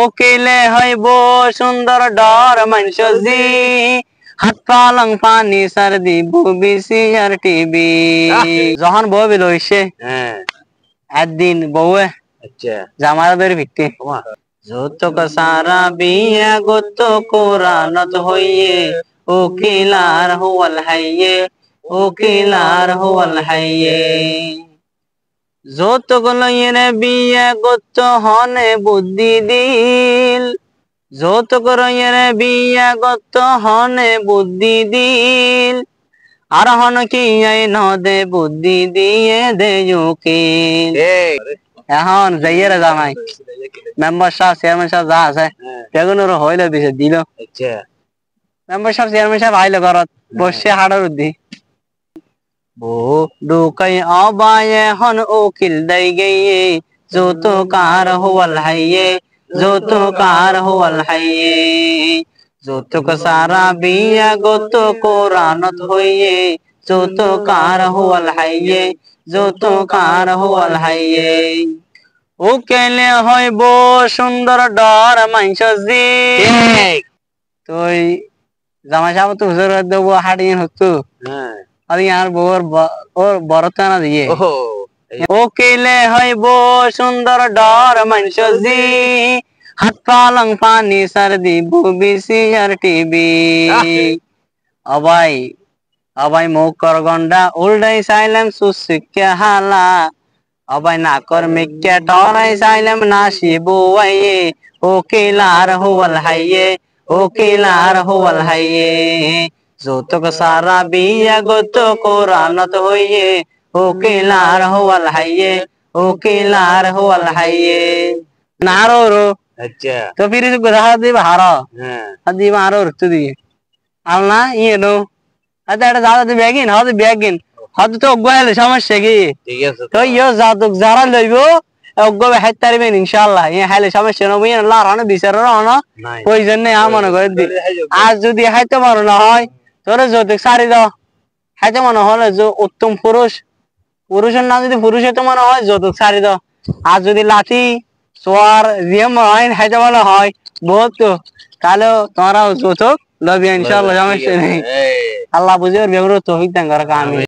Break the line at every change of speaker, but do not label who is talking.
ওকিলে হইব সুন্দর ডর মানসজি হাত পালং পানি সার্দি বুবিসি আর টিভি যখন বউ বিল হইছে হ্যাঁ। একদিন বউয়ে জামারা দরি ভিত্তি যৌতুক সারা বিয়া গোত কোরআনত হইয়ে ওকিলার হওয়াল হাইয়ে ওকিলার হওয়াল হাইয়ে যত যৌতুকলইয়ের বিয়ে গত হনে বুদ্ধি দিল যত যৌতুকলইয়ের বিয়ে গত হনে বুদ্ধি দিল আর হন কি আই নদে বুদ্ধি দিয়ে দে উকিল এখন যাইয়েরা জামাই মেম্বার সাহেব চেয়ারম্যান সাহেব যা আছে হ্যাঁ। বেগুনের হইলে দিছে দিল মেম্বার সাহেব চেয়ারম্যান সাহেব আইলে ঘরত বসে হাড়ার উদ্দি ও ডুকাই অবায় হন উকিল দই গিয়ে যত কার হওয়াল হাইয়ে যত কার হওয়াল হাইয়ে যৌতুক সারা বিয়া গত কোরআনত হইয়ে যৌতুকার হওয়াল হাইয়ে যৌতুকার হওয়াল হাইয়ে ও কেলে হইব সুন্দর ডর মাংস দি তুই জামাই সাহেব তো হুজুর দেবো হাড়ি হতো হ্যাঁ ಅದು ಯಾರು ಬೋರ್ ಓರ್ ಬರತಾನದಿಯೇ ওকিলে হইব সুন্দর ডর মনসজি হাত পালং পানি সারদি বুবিসি আর টিবি অবাই অবাই মুখর গন্ডা উল্ডাই সাইলাম সুশিক্ষা হালা অবাই না কর্মিকা ডরাই সাইলাম নাসি বুয়াইয়ে ওকিলার হুয়াল হাইয়ে ওকিলার হুয়াল হাইয়ে যৌতুক সারা বিয়া গত কোরআনত হইয়ে উকিলার হওয়াল হাইয়ে উকিলার হওয়াল হাইয়ে নারোর আচ্ছা তো ফিরে দিব হার দিব আরো দিয়ে আর না ইয়ে নো আচ্ছা এটা দাদা তুই ব্যাগিন ব্যাগিন তো অজ্ঞ হলে সমস্যা কি ঠিক আছে তো ইয়ে যাদুক যারা লইবো ইনশাল্লাহ ইয়ে হাইলে সমস্যা আল্লাহ রানো রানো ওই জন্য আমার করে দি যদি হাইতে পারো না হয় ধরো যৌতুক সারি দাও হাইতে হ্যাঁ, মনে হলো যে উত্তম পুরুষ পুরুষের নাম যদি পুরুষ হইতে মনে হয় যৌতুক সারি দাও আর যদি লাঠি সোয়ার দিয়ে মনে হয় হাইতে হ্যাঁ, মনে হয় বহুত তো তাহলে তোমরাও যৌতুক লবি ইনশাল্লাহ সমস্যা নেই আল্লাহ বুঝে ওর ব্যবহার তৌফিক দেন করো আমি